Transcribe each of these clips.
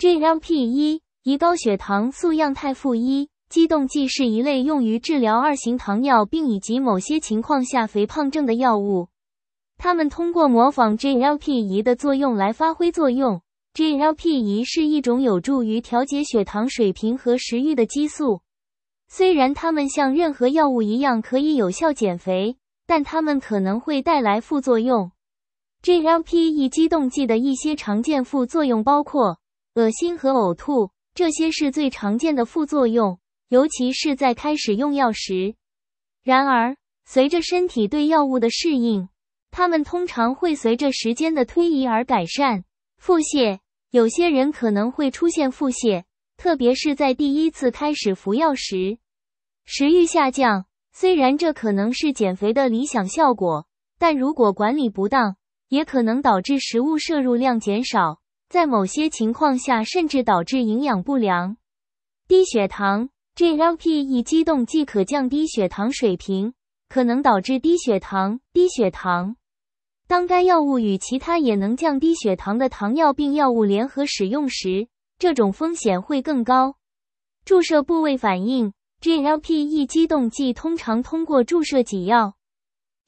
GLP-1 胰高血糖素样肽 -1 激动剂是一类用于治疗二型糖尿病以及某些情况下肥胖症的药物。它们通过模仿 GLP-1 的作用来发挥作用。GLP-1 是一种有助于调节血糖水平和食欲的激素。虽然它们像任何药物一样可以有效减肥，但它们可能会带来副作用。GLP-1 激动剂的一些常见副作用包括。恶心和呕吐，这些是最常见的副作用，尤其是在开始用药时。然而，随着身体对药物的适应，它们通常会随着时间的推移而改善。腹泻，有些人可能会出现腹泻，特别是在第一次开始服药时。食欲下降，虽然这可能是减肥的理想效果，但如果管理不当，也可能导致食物摄入量减少。在某些情况下，甚至导致营养不良、低血糖。GLP-1 激动剂可降低血糖水平，可能导致低血糖。低血糖。当该药物与其他也能降低血糖的糖尿病药物联合使用时，这种风险会更高。注射部位反应。GLP-1 激动剂通常通过注射给药，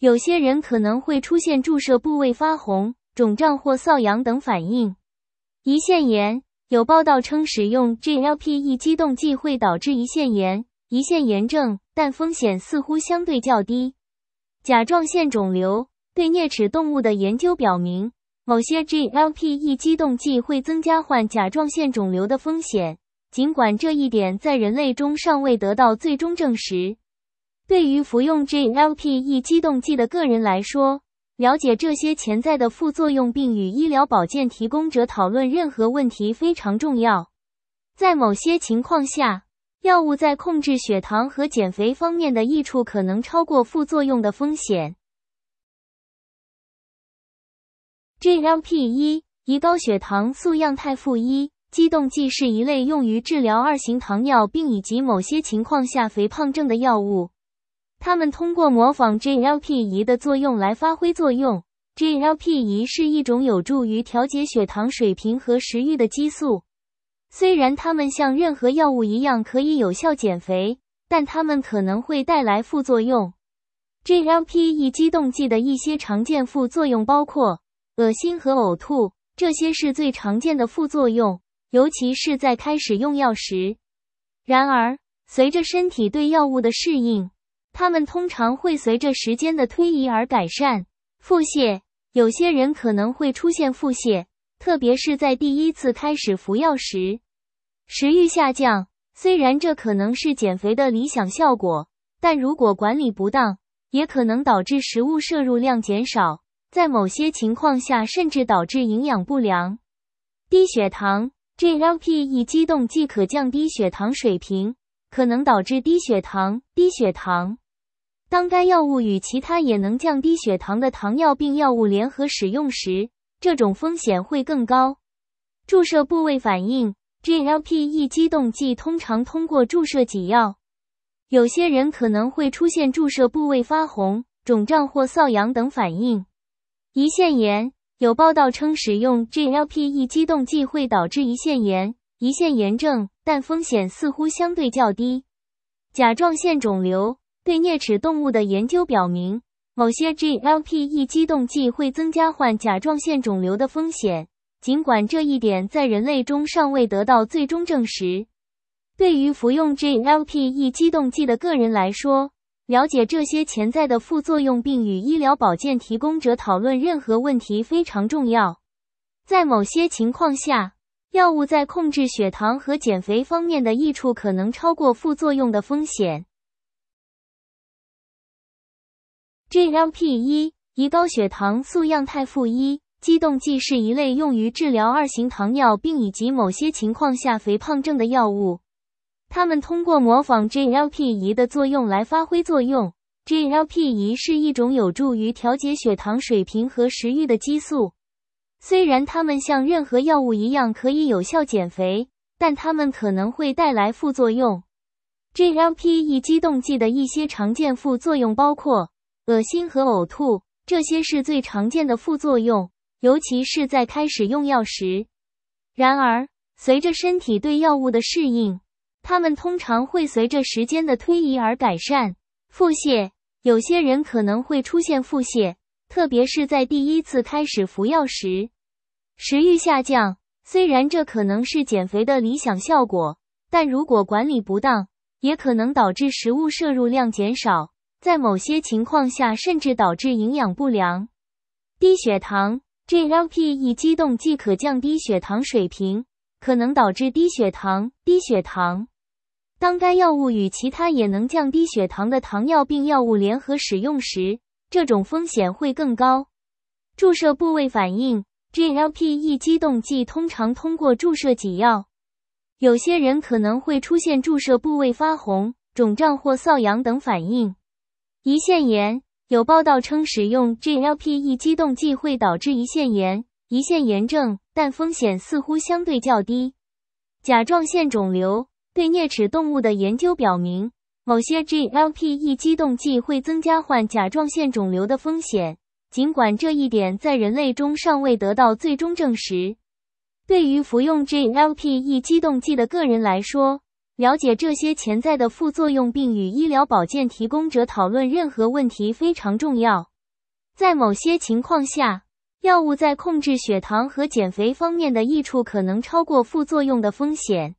有些人可能会出现注射部位发红、肿胀或瘙痒等反应。胰腺炎有报道称，使用 GLP-1 激动剂会导致胰腺炎、胰腺炎症，但风险似乎相对较低。甲状腺肿瘤对啮齿动物的研究表明，某些 GLP-1 激动剂会增加患甲状腺肿瘤的风险，尽管这一点在人类中尚未得到最终证实。对于服用 GLP-1 激动剂的个人来说，了解这些潜在的副作用，并与医疗保健提供者讨论任何问题非常重要。在某些情况下，药物在控制血糖和减肥方面的益处可能超过副作用的风险。GLP-1 胰高血糖素样肽 -1 激动剂是一类用于治疗二型糖尿病以及某些情况下肥胖症的药物。它们通过模仿 GLP-1 的作用来发挥作用。GLP-1 是一种有助于调节血糖水平和食欲的激素。虽然它们像任何药物一样可以有效减肥，但它们可能会带来副作用。GLP-1 激动剂的一些常见副作用包括恶心和呕吐，这些是最常见的副作用，尤其是在开始用药时。然而，随着身体对药物的适应，它们通常会随着时间的推移而改善。腹泻，有些人可能会出现腹泻，特别是在第一次开始服药时。食欲下降，虽然这可能是减肥的理想效果，但如果管理不当，也可能导致食物摄入量减少，在某些情况下甚至导致营养不良。低血糖，GLP-1 激动剂可降低血糖水平，可能导致低血糖。低血糖。当该药物与其他也能降低血糖的糖尿病药物联合使用时，这种风险会更高。注射部位反应，GLP-1 激动剂通常通过注射给药，有些人可能会出现注射部位发红、肿胀或瘙痒等反应。胰腺炎有报道称使用 GLP-1 激动剂会导致胰腺炎、胰腺炎症，但风险似乎相对较低。甲状腺肿瘤。对啮齿动物的研究表明，某些 GLP-1 激动剂会增加患甲状腺肿瘤的风险，尽管这一点在人类中尚未得到最终证实。对于服用 GLP-1 激动剂的个人来说，了解这些潜在的副作用，并与医疗保健提供者讨论任何问题非常重要。在某些情况下，药物在控制血糖和减肥方面的益处可能超过副作用的风险。GLP-1 胰高血糖素样肽 -1 激动剂是一类用于治疗二型糖尿病以及某些情况下肥胖症的药物。它们通过模仿 GLP-1 的作用来发挥作用。GLP-1 是一种有助于调节血糖水平和食欲的激素。虽然它们像任何药物一样可以有效减肥，但它们可能会带来副作用。GLP-1 激动剂的一些常见副作用包括。恶心和呕吐，这些是最常见的副作用，尤其是在开始用药时。然而，随着身体对药物的适应，它们通常会随着时间的推移而改善。腹泻，有些人可能会出现腹泻，特别是在第一次开始服药时。食欲下降，虽然这可能是减肥的理想效果，但如果管理不当，也可能导致食物摄入量减少。在某些情况下，甚至导致营养不良、低血糖。GLP-1 激动剂可降低血糖水平，可能导致低血糖。低血糖。当该药物与其他也能降低血糖的糖尿病药物联合使用时，这种风险会更高。注射部位反应：GLP-1 激动剂通常通过注射给药，有些人可能会出现注射部位发红、肿胀或瘙痒等反应。胰腺炎有报道称，使用 GLP-1 激动剂会导致胰腺炎、胰腺炎症，但风险似乎相对较低。甲状腺肿瘤对啮齿动物的研究表明，某些 GLP-1 激动剂会增加患甲状腺肿瘤的风险，尽管这一点在人类中尚未得到最终证实。对于服用 GLP-1 激动剂的个人来说，了解这些潜在的副作用，并与医疗保健提供者讨论任何问题非常重要。在某些情况下，药物在控制血糖和减肥方面的益处可能超过副作用的风险。